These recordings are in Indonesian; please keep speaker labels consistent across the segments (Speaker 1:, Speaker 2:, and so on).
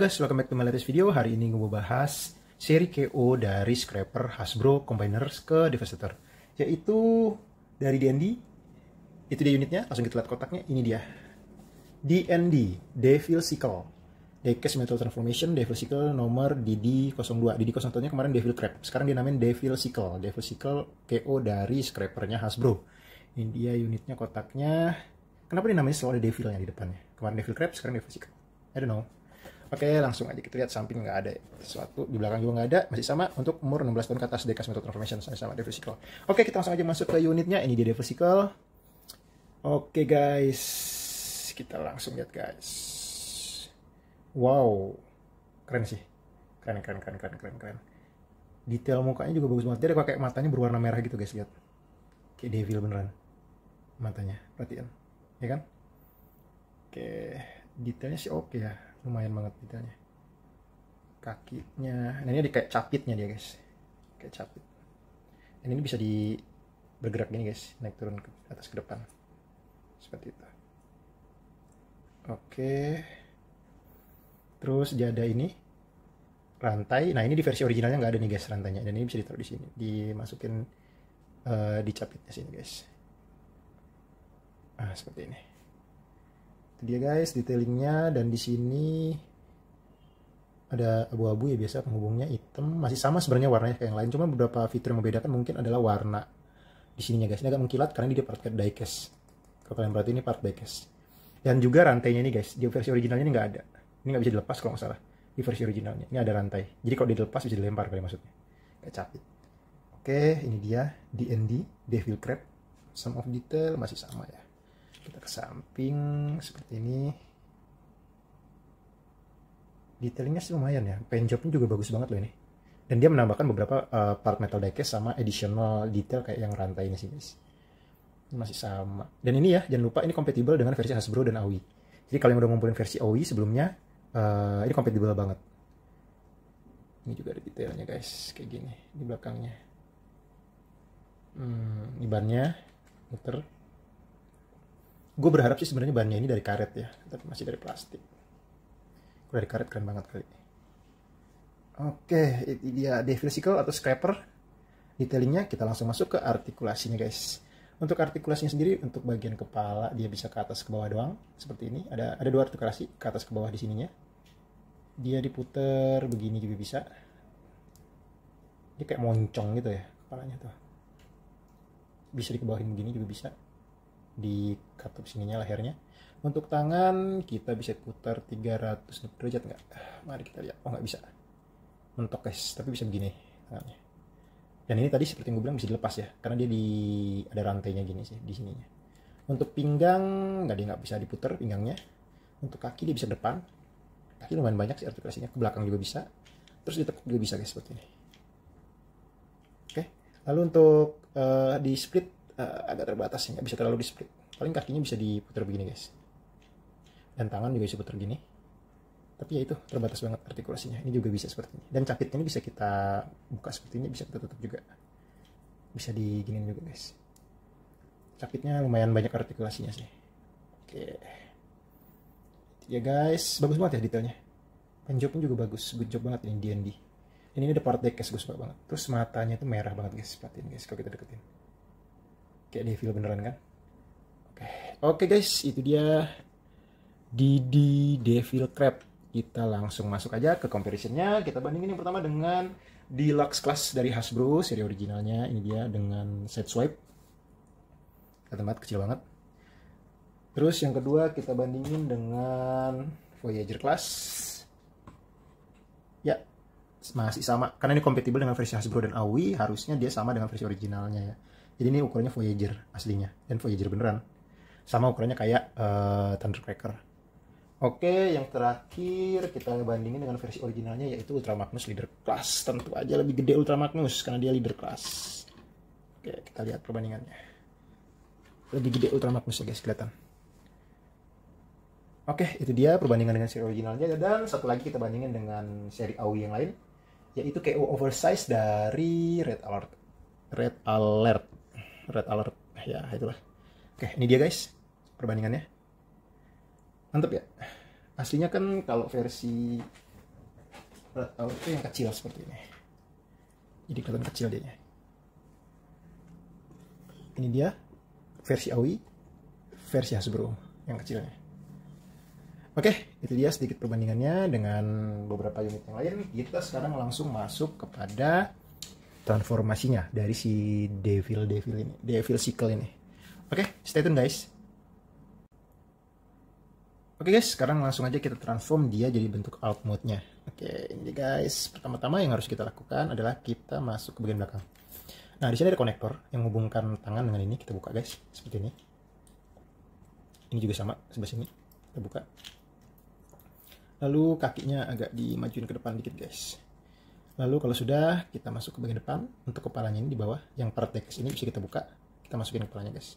Speaker 1: guys, welcome back to my latest video. Hari ini gue bahas seri KO dari Scraper Hasbro Combiners ke Devastator. Yaitu dari DND, itu dia unitnya, langsung kita lihat kotaknya, ini dia. DND, Devil Sickle. Deckcase Metal Transformation, Devil Sickle nomor DD02. DD01 nya kemarin Devil Crab, sekarang dia namain Devil Sickle. Devil Sickle KO dari Scrapernya Hasbro. Ini dia unitnya kotaknya. Kenapa dinamain selalu ada Devilnya di depannya? Kemarin Devil Crab, sekarang Devil Sickle. I don't know. Oke, langsung aja kita lihat samping nggak ada sesuatu, di belakang juga nggak ada, masih sama untuk umur 16 tahun ke atas dekat metode transformation sama, sama diversical. Oke, kita langsung aja masuk ke unitnya, ini dia diversical. Oke guys, kita langsung lihat guys. Wow, keren sih, keren keren keren keren keren keren. Detail mukanya juga bagus banget, dia pakai matanya berwarna merah gitu guys, lihat. Kayak devil beneran matanya, perhatian, ya kan? Oke, detailnya sih oke okay ya lumayan banget detailnya kakinya nah ini ada kayak capitnya dia guys kayak capit dan ini bisa di bergerak gini guys naik turun ke atas ke depan seperti itu oke terus dia ada ini rantai nah ini di versi originalnya nggak ada nih guys rantainya dan ini bisa ditaruh di sini dimasukin uh, di capitnya sini guys nah, seperti ini itu dia guys detailingnya dan di sini ada abu-abu ya biasa penghubungnya hitam masih sama sebenarnya warnanya kayak yang lain cuma beberapa fitur yang membedakan mungkin adalah warna di sininya guys ini agak mengkilat karena ini dia part diecast kalau kalian berarti ini part diecast dan juga rantainya ini guys di versi originalnya ini nggak ada ini nggak bisa dilepas kalau nggak salah di versi originalnya ini ada rantai jadi kalau dilepas bisa dilempar kali maksudnya kayak capit oke ini dia DND Devil Crab some of detail masih sama ya kita ke samping seperti ini detailnya sih lumayan ya paint jobnya juga bagus banget loh ini dan dia menambahkan beberapa uh, part metal diecast sama additional detail kayak yang rantai ini sih guys ini masih sama dan ini ya jangan lupa ini kompatibel dengan versi Hasbro dan AOI jadi kalau yang udah ngumpulin versi AOI sebelumnya uh, ini kompatibel banget ini juga ada detailnya guys kayak gini di belakangnya hmm, ini bannya muter gue berharap sih sebenarnya bahannya ini dari karet ya tapi masih dari plastik gue dari karet keren banget kali oke ini dia defilsicle atau scraper detailingnya kita langsung masuk ke artikulasinya guys untuk artikulasinya sendiri untuk bagian kepala dia bisa ke atas ke bawah doang seperti ini ada ada dua artikulasi ke atas ke bawah di sininya dia diputer begini juga bisa dia kayak moncong gitu ya kepalanya tuh bisa dikebawahin begini juga bisa di katup sininya lehernya untuk tangan kita bisa putar 300 derajat nggak mari kita lihat oh nggak bisa mentok guys tapi bisa begini tangannya dan ini tadi seperti yang gue bilang bisa dilepas ya karena dia di ada rantainya gini sih di sininya untuk pinggang nggak dia nggak bisa diputar pinggangnya untuk kaki dia bisa depan kaki lumayan banyak sih artikulasinya ke belakang juga bisa terus ditekuk juga bisa guys seperti ini oke lalu untuk uh, di split uh, agak terbatas nggak bisa terlalu di split paling kakinya bisa diputar begini guys dan tangan juga bisa putar gini tapi ya itu terbatas banget artikulasinya ini juga bisa seperti ini dan cakitnya ini bisa kita buka seperti ini bisa kita tutup juga bisa diginin juga guys capitnya lumayan banyak artikulasinya sih oke ya guys bagus banget ya detailnya penjobnya juga bagus good job banget ini D&D ini ada part deck guys gue suka banget terus matanya itu merah banget guys perhatiin guys kalau kita deketin kayak devil beneran kan oke okay. oke okay, guys itu dia Didi Devil Crab kita langsung masuk aja ke comparisonnya kita bandingin yang pertama dengan Deluxe Class dari Hasbro seri originalnya ini dia dengan set swipe ke tempat kecil banget terus yang kedua kita bandingin dengan Voyager Class ya masih sama karena ini kompatibel dengan versi Hasbro dan AWI harusnya dia sama dengan versi originalnya ya jadi ini ukurannya Voyager aslinya dan Voyager beneran. Sama ukurannya kayak uh, Thundercracker. Oke, yang terakhir kita bandingin dengan versi originalnya yaitu Ultra Magnus Leader Class. Tentu aja lebih gede Ultra Magnus karena dia Leader Class. Oke, kita lihat perbandingannya. Lebih gede Ultra Magnus ya guys, kelihatan. Oke, itu dia perbandingan dengan seri originalnya. Dan satu lagi kita bandingin dengan seri AUI yang lain, yaitu KO Oversize dari Red Alert. Red Alert red alert eh, ya itulah oke ini dia guys perbandingannya mantep ya aslinya kan kalau versi red alert itu yang kecil seperti ini jadi kelihatan kecil dia ini dia versi AUI versi Hasbro yang kecilnya Oke, itu dia sedikit perbandingannya dengan beberapa unit yang lain. Kita sekarang langsung masuk kepada transformasinya dari si Devil Devil ini, Devil Cycle ini. Oke, okay, stay tune guys. Oke okay guys, sekarang langsung aja kita transform dia jadi bentuk alt mode-nya. Oke, okay, ini guys, pertama-tama yang harus kita lakukan adalah kita masuk ke bagian belakang. Nah, di sini ada konektor yang menghubungkan tangan dengan ini. Kita buka, guys. Seperti ini. Ini juga sama, sebelah sini. Kita buka. Lalu kakinya agak dimajuin ke depan dikit, guys. Lalu kalau sudah, kita masuk ke bagian depan. Untuk kepalanya ini di bawah, yang part deck ini bisa kita buka. Kita masukin kepalanya, guys.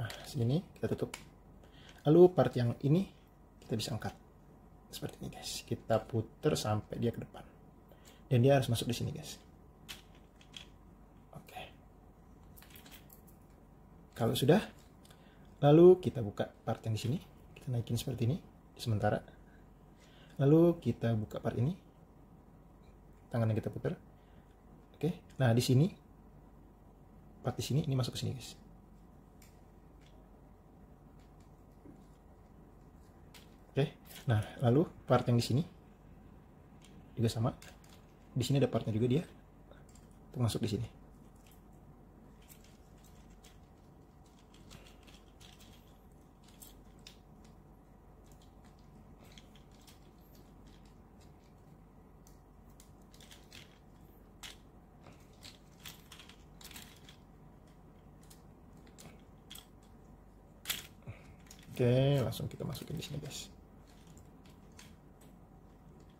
Speaker 1: Ah, sini kita tutup. Lalu part yang ini kita bisa angkat. Seperti ini, guys. Kita puter sampai dia ke depan. Dan dia harus masuk di sini, guys. Oke. Kalau sudah, lalu kita buka part yang di sini. Kita naikin seperti ini sementara. Lalu kita buka part ini tangan yang kita putar oke nah di sini part di sini ini masuk ke sini guys oke nah lalu part yang di sini juga sama di sini ada partnya juga dia Termasuk masuk di sini Oke, langsung kita masukin di sini, guys.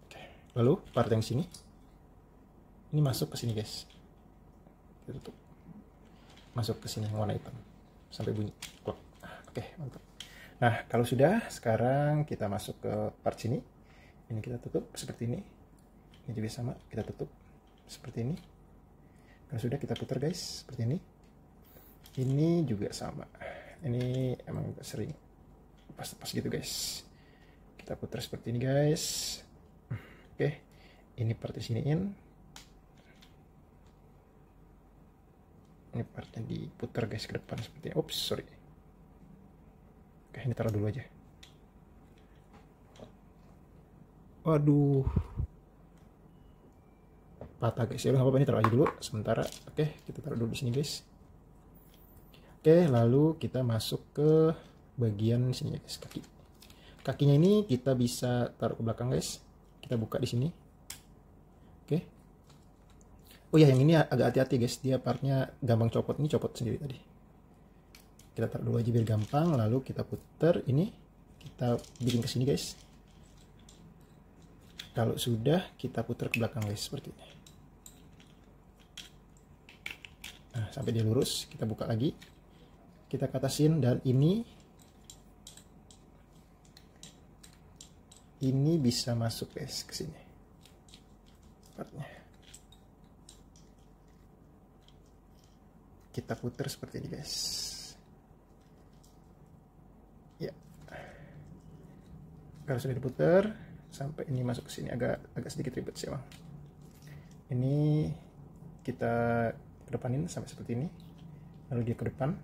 Speaker 1: Oke, lalu part yang sini. Ini masuk ke sini, guys. Kita tutup. Masuk ke sini yang warna hitam. Sampai bunyi. Klok. Oke, mantap. Nah, kalau sudah, sekarang kita masuk ke part sini. Ini kita tutup seperti ini. Ini juga sama, kita tutup seperti ini. Kalau sudah, kita putar, guys, seperti ini. Ini juga sama. Ini emang sering pas-pas gitu guys kita putar seperti ini guys oke ini part disiniin ini partnya diputar guys ke depan seperti ini. ups sorry oke ini taruh dulu aja waduh patah guys ya apa-apa ini taruh aja dulu sementara oke kita taruh dulu di sini guys oke lalu kita masuk ke bagian sini ya guys kaki kakinya ini kita bisa taruh ke belakang guys kita buka di sini oke okay. oh ya yang ini agak hati-hati guys dia partnya gampang copot ini copot sendiri tadi kita taruh dua aja biar gampang lalu kita putar ini kita bikin ke sini guys kalau sudah kita putar ke belakang guys seperti ini nah sampai dia lurus kita buka lagi kita katasin dan ini ini bisa masuk guys ke sini Partnya kita putar seperti ini guys ya harus sudah diputar sampai ini masuk ke sini agak agak sedikit ribet sih bang ini kita kedepanin sampai seperti ini lalu dia ke depan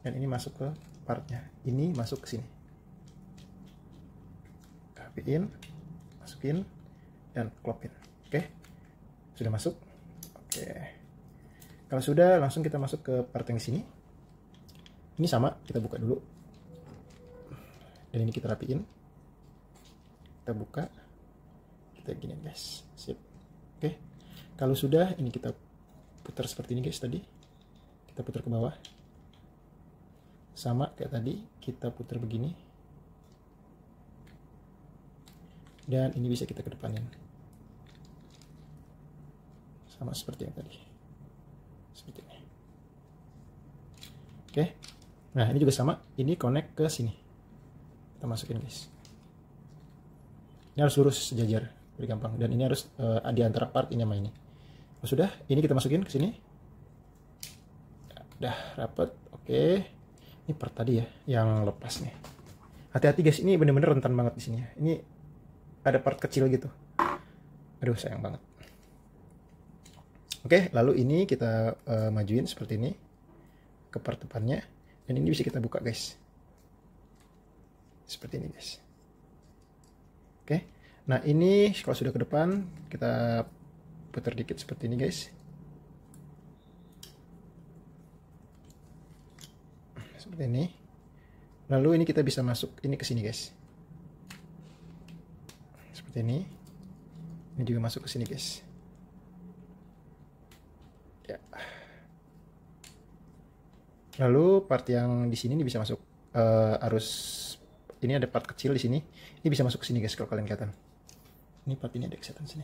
Speaker 1: dan ini masuk ke partnya ini masuk ke sini rapiin masukin dan klopin oke okay. sudah masuk oke okay. kalau sudah langsung kita masuk ke part yang di sini ini sama kita buka dulu dan ini kita rapiin kita buka kita gini guys sip oke okay. kalau sudah ini kita putar seperti ini guys tadi kita putar ke bawah sama kayak tadi kita putar begini dan ini bisa kita kedepanin sama seperti yang tadi seperti ini oke nah ini juga sama ini connect ke sini kita masukin guys ini harus lurus sejajar lebih gampang dan ini harus uh, di antara part ini sama ini oh, sudah ini kita masukin ke sini udah rapet oke ini part tadi ya yang lepas nih hati-hati guys ini bener-bener rentan banget di sini ya. ini ada part kecil gitu aduh sayang banget oke lalu ini kita uh, majuin seperti ini ke part depannya dan ini bisa kita buka guys seperti ini guys oke nah ini kalau sudah ke depan kita putar dikit seperti ini guys seperti ini lalu ini kita bisa masuk ini ke sini guys seperti ini ini juga masuk ke sini guys ya lalu part yang di sini ini bisa masuk uh, arus ini ada part kecil di sini ini bisa masuk ke sini guys kalau kalian kelihatan ini part ini ada kesehatan sini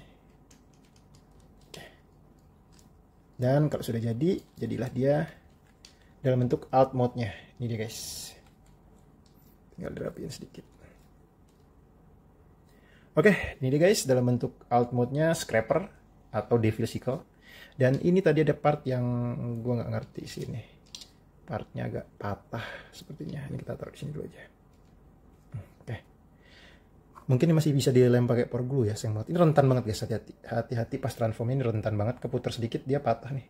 Speaker 1: Oke. dan kalau sudah jadi jadilah dia dalam bentuk alt mode nya ini dia guys tinggal dirapiin sedikit Oke, okay, ini dia guys dalam bentuk alt mode-nya scraper atau Devil Sickle. Dan ini tadi ada part yang gue nggak ngerti sini. Partnya agak patah sepertinya. Ini kita taruh di sini dulu aja. Oke. Okay. Mungkin ini masih bisa dilem pakai power glue ya sayang banget. Ini rentan banget guys, hati-hati. pas transform ini rentan banget keputar sedikit dia patah nih.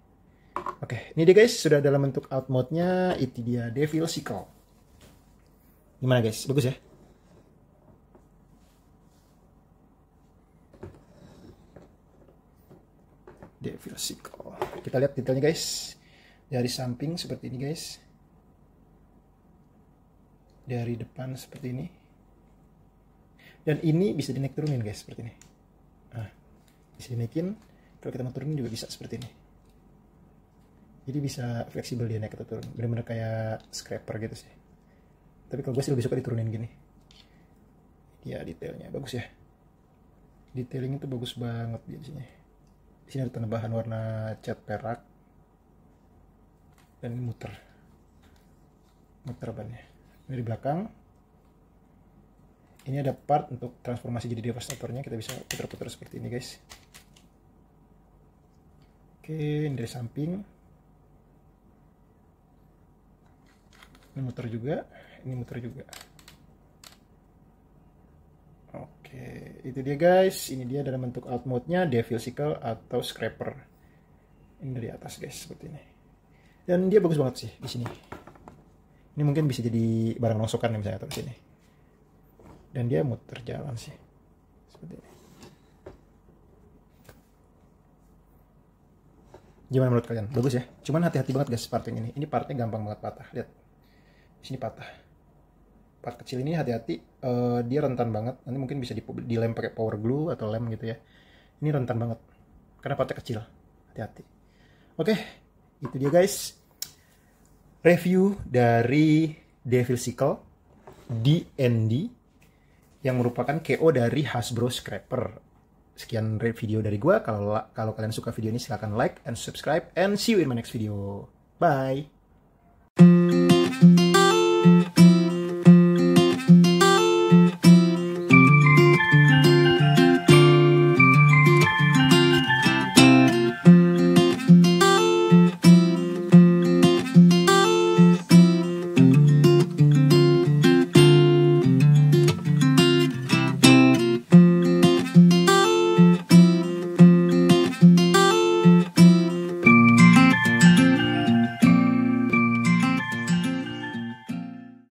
Speaker 1: Oke, okay, ini dia guys sudah dalam bentuk alt mode-nya itu dia devil Sickle. Gimana guys? Bagus ya? devil sickle kita lihat detailnya guys dari samping seperti ini guys dari depan seperti ini dan ini bisa dinaik turunin guys seperti ini nah, bisa dinaikin kalau kita mau turunin juga bisa seperti ini jadi bisa fleksibel dia naik atau turun bener-bener kayak scraper gitu sih tapi kalau gue sih lebih suka diturunin gini ya detailnya bagus ya detailing itu bagus banget biasanya di sini ada penambahan warna cat perak dan ini muter muter bannya ini di belakang ini ada part untuk transformasi jadi devastatornya kita bisa putar-putar seperti ini guys oke ini dari samping ini muter juga ini muter juga itu dia guys ini dia dalam bentuk alt mode nya devil sickle atau scraper ini dari atas guys seperti ini dan dia bagus banget sih di sini ini mungkin bisa jadi barang nongsokan misalnya terus sini dan dia muter jalan sih seperti ini gimana menurut kalian bagus ya cuman hati-hati banget guys part ini ini partnya gampang banget patah lihat di sini patah part kecil ini hati-hati uh, dia rentan banget nanti mungkin bisa dilem pakai power glue atau lem gitu ya ini rentan banget karena partnya kecil hati-hati oke itu dia guys review dari Devil Sickle DND yang merupakan KO dari Hasbro Scraper sekian video dari gua kalau kalau kalian suka video ini silahkan like and subscribe and see you in my next video bye